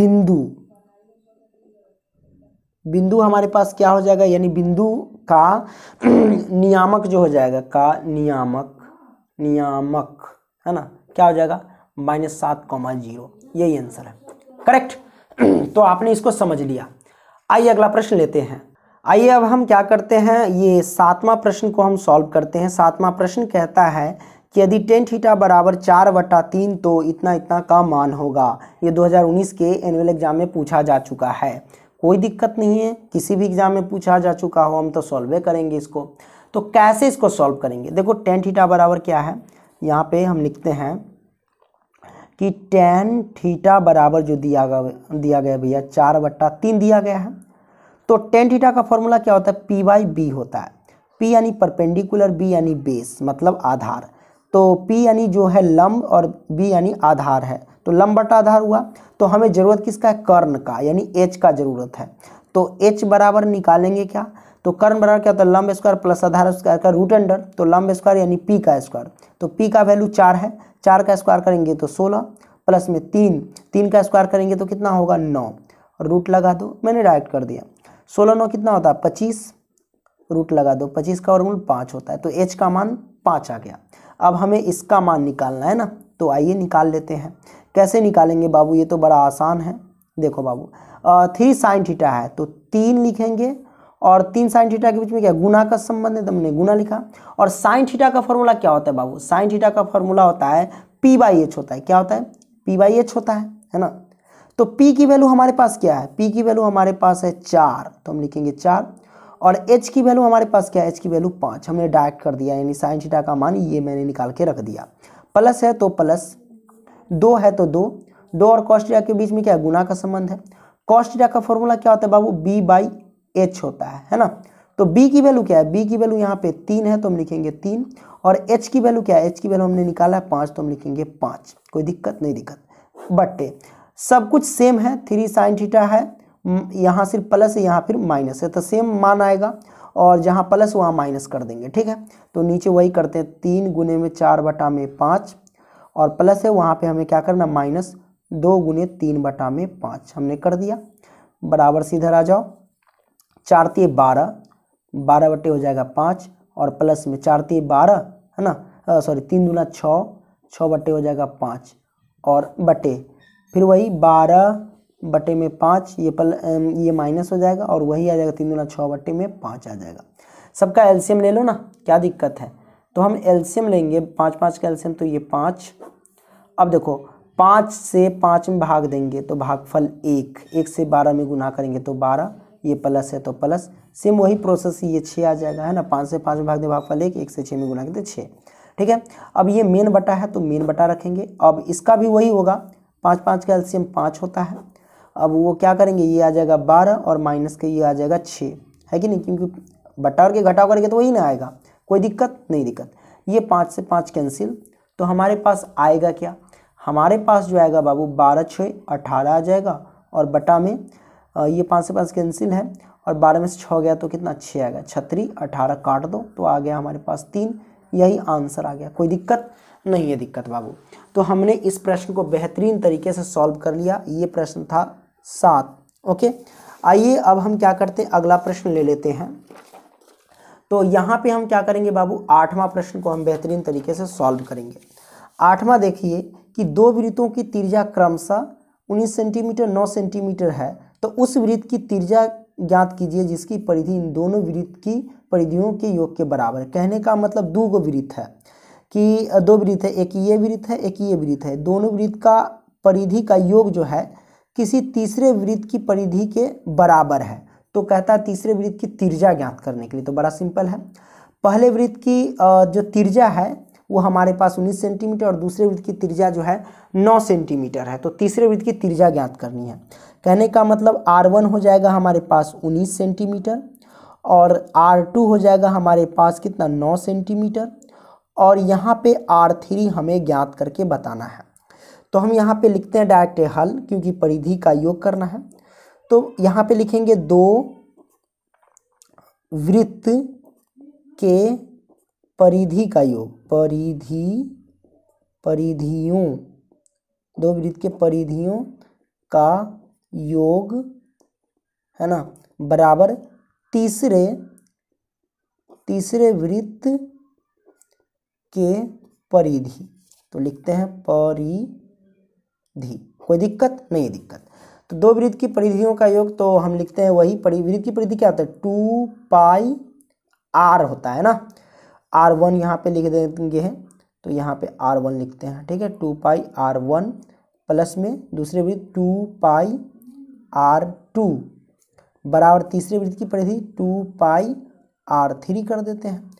बिंदु बिंदु हमारे पास क्या हो जाएगा यानी बिंदु का नियामक जो हो जाएगा का नियामक नियामक है ना क्या हो जाएगा माइनस सात कॉमा जीरो यही आंसर है करेक्ट तो आपने इसको समझ लिया आइए अगला प्रश्न लेते हैं आइए अब हम क्या करते हैं ये सातवां प्रश्न को हम सॉल्व करते हैं सातवां प्रश्न कहता है कि यदि टेन थीटा बराबर चार बटा तीन तो इतना इतना का मान होगा ये 2019 के एनुअल एग्जाम में पूछा जा चुका है कोई दिक्कत नहीं है किसी भी एग्जाम में पूछा जा चुका हो हम तो सॉल्वे करेंगे इसको तो कैसे इसको सॉल्व करेंगे देखो टेन थीटा बराबर क्या है यहाँ पे हम लिखते हैं कि टेन थीटा बराबर जो दिया गया दिया गया भैया चार बट्टा तीन दिया गया है तो टेन थीटा का फॉर्मूला क्या होता है पी बाई बी होता है पी यानी परपेंडिकुलर बी यानी बेस मतलब आधार तो पी यानी जो है लंब और बी यानी आधार है तो लंब बट्टा आधार हुआ तो हमें ज़रूरत किसका है कर्ण का यानी एच का ज़रूरत है तो एच बराबर निकालेंगे क्या तो कर्ण बराबर क्या होता है लंब स्क्वायर प्लस आधार स्क्वायर का रूट अंडर तो लंब स्क्वायर यानी पी का स्क्वायर तो पी का वैल्यू चार है चार का स्क्वायर करेंगे तो सोलह प्लस में तीन तीन का स्क्वायर करेंगे तो कितना होगा नौ रूट लगा दो मैंने डायरेक्ट कर दिया सोलह नौ कितना होता है पच्चीस रूट लगा दो पच्चीस का वर्गमूल पाँच होता है तो एच का मान पाँच आ गया अब हमें इसका मान निकालना है ना तो आइए निकाल लेते हैं कैसे निकालेंगे बाबू ये तो बड़ा आसान है देखो बाबू थ्री साइन थीटा है तो तीन लिखेंगे और तीन साइन थीटा के बीच में क्या गुना का संबंध है तो हमने गुना लिखा और साइन थीटा का फॉर्मूला क्या होता है बाबू साइन थीटा का फॉर्मूला होता है पी बाई एच होता है क्या होता है पी बाई एच होता है है ना तो पी की वैल्यू हमारे पास क्या है पी की वैल्यू हमारे पास है चार तो हम लिखेंगे चार और एच की वैल्यू हमारे पास क्या है एच की वैल्यू पाँच हमने डायरेक्ट कर दिया यानी साइन थीटा का मान ये मैंने निकाल के रख दिया प्लस है तो प्लस दो है तो दो दो और कॉस्टिटा के बीच में क्या गुना का संबंध है कॉस्टिटा का फॉर्मूला क्या होता है बाबू बी बाई एच होता है है ना तो बी की वैल्यू क्या है बी की वैल्यू यहाँ पे तीन है तो हम लिखेंगे तीन और एच की वैल्यू क्या है एच की वैल्यू हमने निकाला है पाँच तो हम लिखेंगे पाँच कोई दिक्कत नहीं दिक्कत बट सब कुछ सेम है थ्री साइन थीटा है यहाँ सिर्फ प्लस है यहाँ फिर माइनस है तो सेम मान आएगा और जहाँ प्लस वहाँ माइनस कर देंगे ठीक है तो नीचे वही करते हैं तीन गुने में चार बटा में पाँच और प्लस है वहाँ पे हमें क्या करना माइनस दो गुने तीन बटा में पाँच हमने कर दिया बराबर सीधर आ जाओ चार तीय बारह बारह बटे हो जाएगा पाँच और प्लस में चार तीय बारह है ना सॉरी तीन दूना छः छः बटे हो जाएगा पाँच और बटे फिर वही बारह बटे में पाँच ये पल ये माइनस हो जाएगा और वही आ जाएगा तीन दूना छः बटे में पाँच आ जाएगा सबका एल्शियम ले लो ना क्या दिक्कत है तो हम एल्शियम लेंगे पाँच पाँच का एल्शियम तो ये पाँच अब देखो पाँच से पाँच में भाग देंगे तो भागफल एक एक से बारह में गुना करेंगे तो बारह ये प्लस है तो प्लस सेम वही प्रोसेस ये छः आ जाएगा है ना पाँच से पाँच भाग दे भागफल एक एक से छः में गुना दे छः ठीक है अब ये मेन बटा है तो मेन बटा रखेंगे अब इसका भी वही होगा पाँच पाँच का एल्सियम पाँच होता है अब वो क्या करेंगे ये आ जाएगा बारह और माइनस का ये आ जाएगा छः है कि नहीं क्योंकि बटा और के घटाव करके तो वही ना आएगा कोई दिक्कत नहीं दिक्कत ये पाँच से पाँच कैंसिल तो हमारे पास आएगा क्या हमारे पास जो आएगा बाबू बारह छः अठारह आ जाएगा और बटा में ये पाँच से पाँच कैंसिल है और बारह में से छः गया तो कितना छः आ गया छतरी अठारह काट दो तो आ गया हमारे पास तीन यही आंसर आ गया कोई दिक्कत नहीं है दिक्कत बाबू तो हमने इस प्रश्न को बेहतरीन तरीके से सॉल्व कर लिया ये प्रश्न था सात ओके आइए अब हम क्या करते हैं अगला प्रश्न ले लेते हैं तो यहाँ पे हम क्या करेंगे बाबू आठवां प्रश्न को हम बेहतरीन तरीके से सॉल्व करेंगे आठवां देखिए कि दो वृत्तों की तिरजा क्रमशः 19 सेंटीमीटर 9 सेंटीमीटर है तो उस वृत्त की त्रिज्या ज्ञात कीजिए जिसकी परिधि इन दोनों वृत्त की परिधियों के योग के बराबर कहने का मतलब दो गो वृत्त है कि दो वृत्त है एक ये वृत्त है एक ये वृत्त है दोनों वृत्त का परिधि का योग जो है किसी तीसरे वृत्त की परिधि के बराबर है तो कहता है तीसरे वृत्त की तिरजा ज्ञात करने के लिए तो बड़ा सिंपल है पहले वृत्त की जो तिरजा है वो हमारे पास 19 सेंटीमीटर और दूसरे वृत्त की तिरजा जो है 9 सेंटीमीटर है तो तीसरे वृत्त की तिरजा ज्ञात करनी है कहने का मतलब आर वन हो जाएगा हमारे पास उन्नीस सेंटीमीटर और आर टू हो जाएगा हमारे पास कितना नौ सेंटीमीटर और यहाँ पे आर थ्री हमें ज्ञात करके बताना है तो हम यहाँ पे लिखते हैं डायरेक्ट हल क्योंकि परिधि का योग करना है तो यहाँ पे लिखेंगे दो वृत्त के परिधि का योग परिधि परिधियों दो वृत्त के परिधियों का योग है ना बराबर तीसरे तीसरे वृत्त के परिधि तो लिखते हैं परिधि कोई दिक्कत नहीं दिक्कत तो दो वृत्त की परिधियों का योग तो हम लिखते हैं वही परि वृत्त की परिधि क्या होता है टू पाई आर होता है ना आर वन यहाँ पे लिख देंगे हैं तो यहाँ पे आर वन लिखते हैं ठीक है two pi R one plus में दूसरे वृत्त टू पाई आर टू बराबर तीसरी वृत्त की परिधि टू पाई आर थ्री कर देते हैं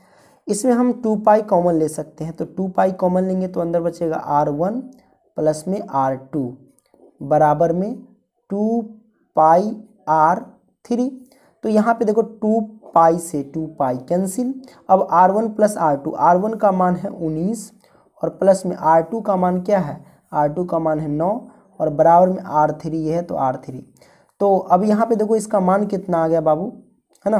इसमें हम टू पाई कॉमन ले सकते हैं तो टू पाई कॉमन लेंगे तो अंदर बचेगा आर वन प्लस में आर टू बराबर में टू पाई आर थ्री तो यहाँ पे देखो टू पाई से टू पाई कैंसिल अब R one plus R two R one का मान है उन्नीस और प्लस में आर टू का मान क्या है आर टू का मान है नौ और बराबर में आर थ्री ये है तो आर थ्री तो अब यहाँ पे देखो इसका मान कितना आ गया बाबू है ना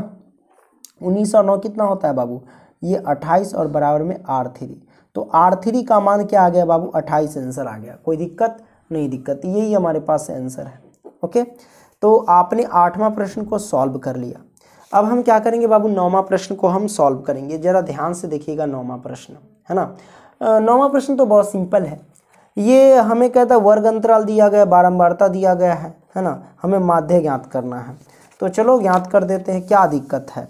उन्नीस और नौ कितना होता है बाबू ये अट्ठाईस और बराबर में आर थ्री तो आर थ्री का मान क्या आ गया बाबू अट्ठाईस आंसर आ गया कोई दिक्कत नहीं दिक्कत यही हमारे पास आंसर है ओके तो आपने आठवां प्रश्न को सॉल्व कर लिया अब हम क्या करेंगे बाबू नौवा प्रश्न को हम सॉल्व करेंगे जरा ध्यान से देखिएगा नौवा प्रश्न है ना नौवा प्रश्न तो बहुत सिंपल है ये हमें कहता है वर्ग अंतराल दिया गया बारंबारता दिया गया है है ना हमें माध्य ज्ञात करना है तो चलो ज्ञात कर देते हैं क्या दिक्कत है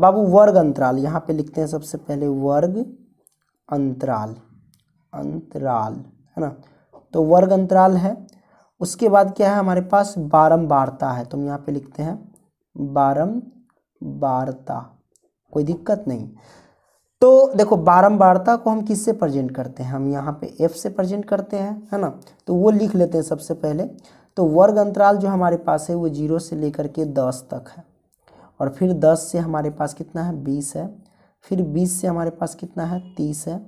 बाबू वर्ग अंतराल यहाँ पे लिखते हैं सबसे पहले वर्ग अंतराल अंतराल है ना तो वर्ग अंतराल है उसके बाद क्या है हमारे पास बारंबारता है तो हम यहाँ पे लिखते हैं बारंबारता कोई दिक्कत नहीं तो देखो बारंबारता को हम किससे प्रेजेंट करते हैं हम यहाँ पे एफ से प्रेजेंट करते हैं है ना तो वो लिख लेते हैं सबसे पहले तो वर्ग अंतराल जो हमारे पास है वो जीरो से लेकर के दस तक है और फिर दस से हमारे पास कितना है बीस है फिर बीस से हमारे पास कितना है तीस है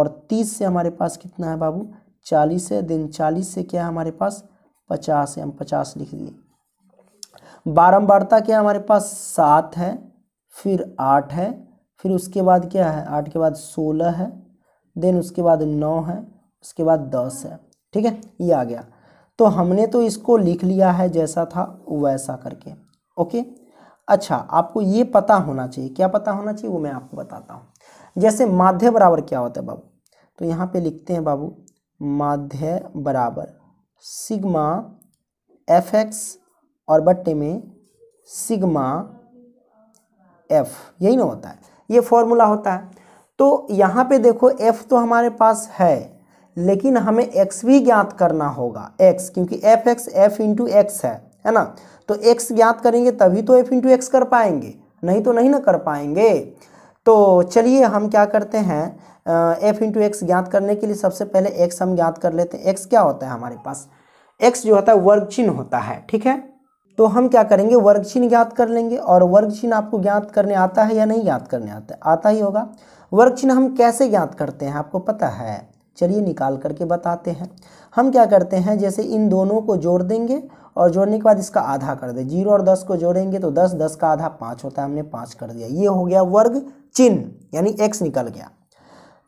और तीस से हमारे पास कितना है बाबू चालीस है देन चालीस से क्या है हमारे पास पचास है हम पचास लिख दिए बारंबारता क्या हमारे पास सात है फिर आठ है फिर उसके बाद क्या है आठ के बाद सोलह है देन उसके बाद नौ है उसके बाद दस है ठीक है ये आ गया तो हमने तो इसको लिख लिया है जैसा था वैसा करके ओके अच्छा आपको ये पता होना चाहिए क्या पता होना चाहिए वो मैं आपको बताता हूँ जैसे माध्य बराबर क्या होता है बाबू तो यहाँ पे लिखते हैं बाबू माध्य बराबर सिग्मा एफ एक्स और बट्टे में सिग्मा एफ यही ना होता है ये फॉर्मूला होता है तो यहाँ पे देखो एफ़ तो हमारे पास है लेकिन हमें एक्स भी ज्ञात करना होगा एक्स क्योंकि F X F into X है है ना तो एक्स ज्ञात करेंगे तभी तो एफ इंटू एक्स कर पाएंगे नहीं तो नहीं ना कर पाएंगे तो चलिए हम क्या करते हैं एफ इंटू एक्स ज्ञात करने के लिए सबसे पहले एक्स हम ज्ञात कर लेते हैं एक्स क्या होता है हमारे पास एक्स जो होता है वर्ग चिन्ह होता है ठीक है तो हम क्या करेंगे वर्ग चिन्ह ज्ञात कर लेंगे और वर्ग चिन्ह आपको ज्ञात करने आता है या नहीं ज्ञात करने आता है आता ही होगा वर्ग चिन्ह हम कैसे ज्ञात करते हैं आपको पता है चलिए निकाल करके बताते हैं हम क्या करते हैं जैसे इन दोनों को जोड़ देंगे और जोड़ने के बाद इसका आधा कर दें जीरो और दस को जोड़ेंगे तो दस दस का आधा पाँच होता है हमने पाँच कर दिया ये हो गया वर्ग चिन्ह यानी एक्स निकल गया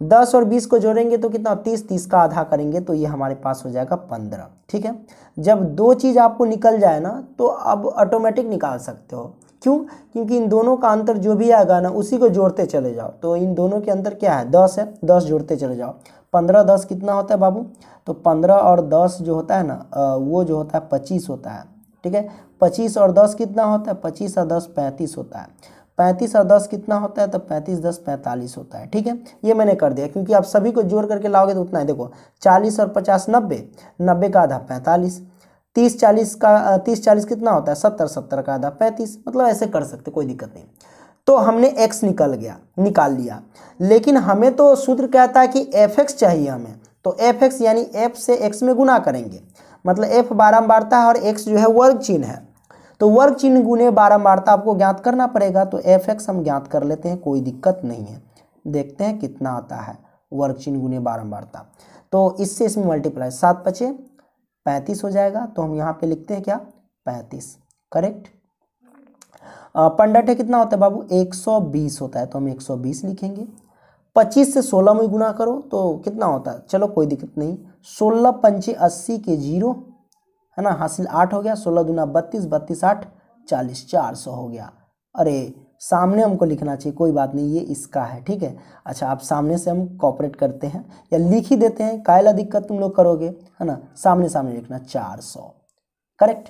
दस और बीस को जोड़ेंगे तो कितना तीस तीस का आधा करेंगे तो ये हमारे पास हो जाएगा पंद्रह ठीक है जब दो चीज़ आपको निकल जाए ना तो आप ऑटोमेटिक निकाल सकते हो क्यों क्योंकि इन दोनों का अंतर जो भी आएगा ना उसी को जोड़ते चले जाओ तो इन दोनों के अंतर क्या है दस है दस जोड़ते चले जाओ पंद्रह दस कितना होता है बाबू तो पंद्रह और दस जो होता है ना वो जो होता है पच्चीस होता है ठीक है पच्चीस और दस कितना होता है पच्चीस और दस पैंतीस होता है पैंतीस और दस कितना होता है तो पैंतीस दस पैंतालीस होता है ठीक है ये मैंने कर दिया क्योंकि आप सभी को जोड़ करके लाओगे तो उतना ही देखो चालीस और पचास नब्बे नब्बे का आधा पैंतालीस तीस चालीस का तीस चालीस कितना होता है सत्तर सत्तर का आधा पैंतीस मतलब ऐसे कर सकते कोई दिक्कत नहीं तो हमने एक्स निकल गया निकाल लिया लेकिन हमें तो सूत्र कहता है कि एफ एक्स चाहिए हमें तो एफ एक्स यानी एफ से एक्स में गुना करेंगे मतलब एफ बारम्बारता है और एक्स जो है वर्ग चिन्ह है तो वर्ग चिन्ह गुने बारंबारता आपको ज्ञात करना पड़ेगा तो एफ एक्स हम ज्ञात कर लेते हैं कोई दिक्कत नहीं है देखते हैं कितना आता है वर्ग चिन्ह गुने बारंबारता तो इससे इसमें मल्टीप्लाई सात पचे पैंतीस हो जाएगा तो हम यहाँ पे लिखते हैं क्या पैंतीस करेक्ट पंडट है कितना होता है बाबू बीस होता है तो हम बीस लिखेंगे पच्चीस से सोलह में गुना करो तो कितना होता है चलो कोई दिक्कत नहीं सोलह पंचे अस्सी के जीरो है ना हासिल आठ हो गया सोलह दुना बत्तीस बत्तीस आठ चालीस चार सौ हो गया अरे सामने हमको लिखना चाहिए कोई बात नहीं ये इसका है ठीक है अच्छा आप सामने से हम कॉपरेट करते हैं या लिख ही देते हैं कायला दिक्कत तुम लोग करोगे है ना सामने सामने लिखना चार सौ करेक्ट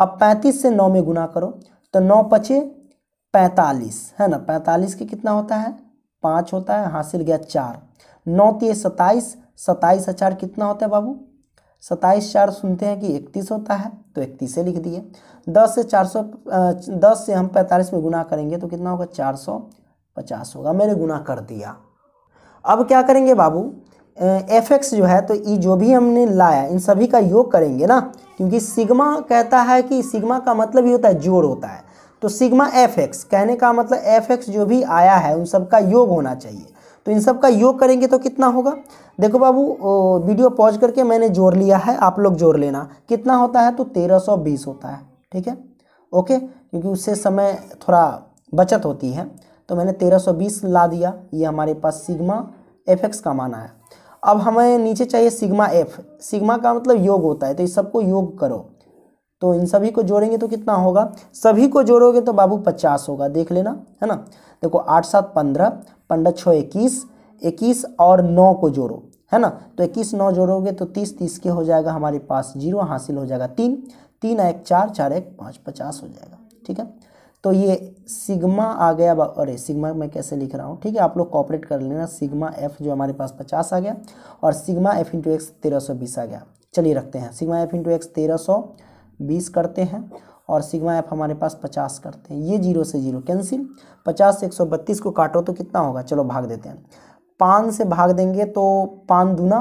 अब पैंतीस से नौ में गुना करो तो नौ पचे पैंतालीस है ना पैंतालीस के कितना होता है पाँच होता है हासिल गया चार नौ तीय सताईस सताइस हजार कितना होता है बाबू सत्ताईस चार सुनते हैं कि इकतीस होता है तो इकतीस से लिख दिए दस से चार सौ दस से हम पैंतालीस में गुना करेंगे तो कितना होगा चार सौ पचास होगा मैंने गुना कर दिया अब क्या करेंगे बाबू एफ एक्स जो है तो ये जो भी हमने लाया इन सभी का योग करेंगे ना क्योंकि सिग्मा कहता है कि सिग्मा का मतलब ही होता है जोड़ होता है तो सिग्मा एफ एक्स कहने का मतलब एफ एक्स जो भी आया है उन सबका योग होना चाहिए तो इन सब का योग करेंगे तो कितना होगा देखो बाबू वीडियो पॉज करके मैंने जोड़ लिया है आप लोग जोड़ लेना कितना होता है तो तेरह सौ बीस होता है ठीक है ओके क्योंकि उससे समय थोड़ा बचत होती है तो मैंने तेरह सौ बीस ला दिया ये हमारे पास सिग्मा एफ एक्स का माना है अब हमें नीचे चाहिए सिग्मा एफ सिग्मा का मतलब योग होता है तो इस सबको योग करो तो इन सभी को जोड़ेंगे तो कितना होगा सभी को जोड़ोगे तो बाबू पचास होगा देख लेना है ना देखो आठ सात पंद्रह पंद्रह छः इक्कीस इक्कीस और नौ को जोड़ो है ना तो इक्कीस नौ जोड़ोगे तो तीस तीस के हो जाएगा हमारे पास जीरो हासिल हो जाएगा तीन तीन एक चार चार एक पाँच पचास हो जाएगा ठीक है तो ये सिग्मा आ गया अरे सिग्मा मैं कैसे लिख रहा हूँ ठीक है आप लोग कॉपरेट कर लेना सिग्मा एफ जो हमारे पास पचास आ गया और सिग्मा एफ इंटू एक्स तेरह सौ बीस आ गया चलिए रखते हैं सिग्मा एफ इंटू एक्स तेरह सौ बीस करते हैं और सिग्मा एफ हमारे पास पचास करते हैं ये जीरो से जीरो कैंसिल पचास से एक सौ बत्तीस को काटो तो कितना होगा चलो भाग देते हैं पाँच से भाग देंगे तो पाँच दूना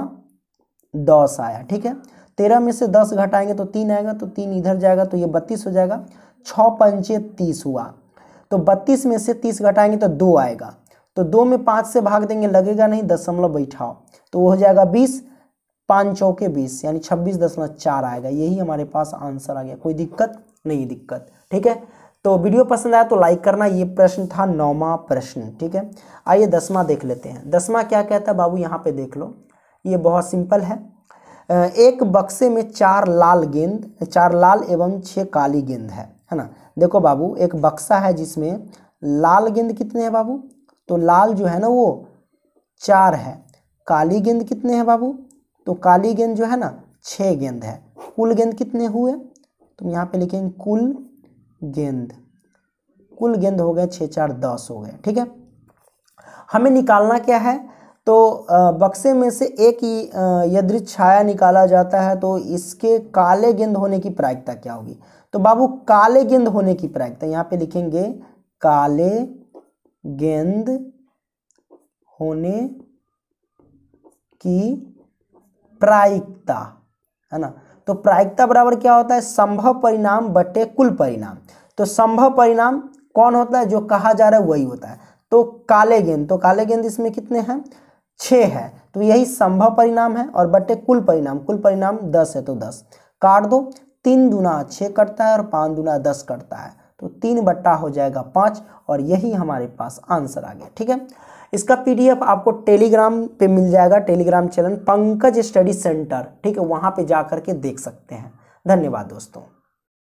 दस आया ठीक है तेरह में से दस घटाएंगे तो तीन आएगा तो तीन इधर जाएगा तो ये बत्तीस हो जाएगा छः पंचे तीस हुआ तो बत्तीस में से तीस घटाएंगे तो दो आएगा तो दो में पाँच से भाग देंगे लगेगा नहीं दशमलव बैठाओ तो वो हो जाएगा बीस पाँच चौके बीस यानी छब्बीस दशमलव चार आएगा यही हमारे पास आंसर आ गया कोई दिक्कत नहीं दिक्कत ठीक है तो वीडियो पसंद आया तो लाइक करना ये प्रश्न था नौवा प्रश्न ठीक है आइए दसवा देख लेते हैं दसवा क्या कहता है बाबू यहाँ पे देख लो ये बहुत सिंपल है एक बक्से में चार लाल गेंद चार लाल एवं छः काली गेंद है है ना देखो बाबू एक बक्सा है जिसमें लाल गेंद कितने हैं बाबू तो लाल जो है ना वो चार है काली गेंद कितने हैं बाबू तो काली गेंद जो है ना छः गेंद है कुल गेंद कितने हुए तुम यहाँ पे लिखेंगे कुल गेंद कुल गेंद हो गया छः चार दस हो गया ठीक है हमें निकालना क्या है तो बक्से में से एक ही यदि छाया निकाला जाता है तो इसके काले गेंद होने की प्रायिकता क्या होगी तो बाबू काले गेंद होने की प्रायिकता यहाँ पे लिखेंगे काले गेंद होने की प्रायिकता है ना तो प्रायिकता बराबर क्या होता है संभव परिणाम बटे कुल परिणाम तो संभव परिणाम कौन होता है जो कहा जा रहा है वही होता है तो काले गेंद तो काले गेंद इसमें कितने हैं छः है तो यही संभव परिणाम है और बटे कुल परिणाम कुल परिणाम दस है तो दस काट दो तीन दुना छः कटता है और पाँच दुना दस कटता है तो तीन बट्टा हो जाएगा पाँच और यही हमारे पास आंसर आ गया ठीक है इसका पीडीएफ आपको टेलीग्राम पे मिल जाएगा Telegram channel Pankaj study centre ठीक है वहाँ पे जा कर के देख सकते हैं धन्यवाद दोस्तों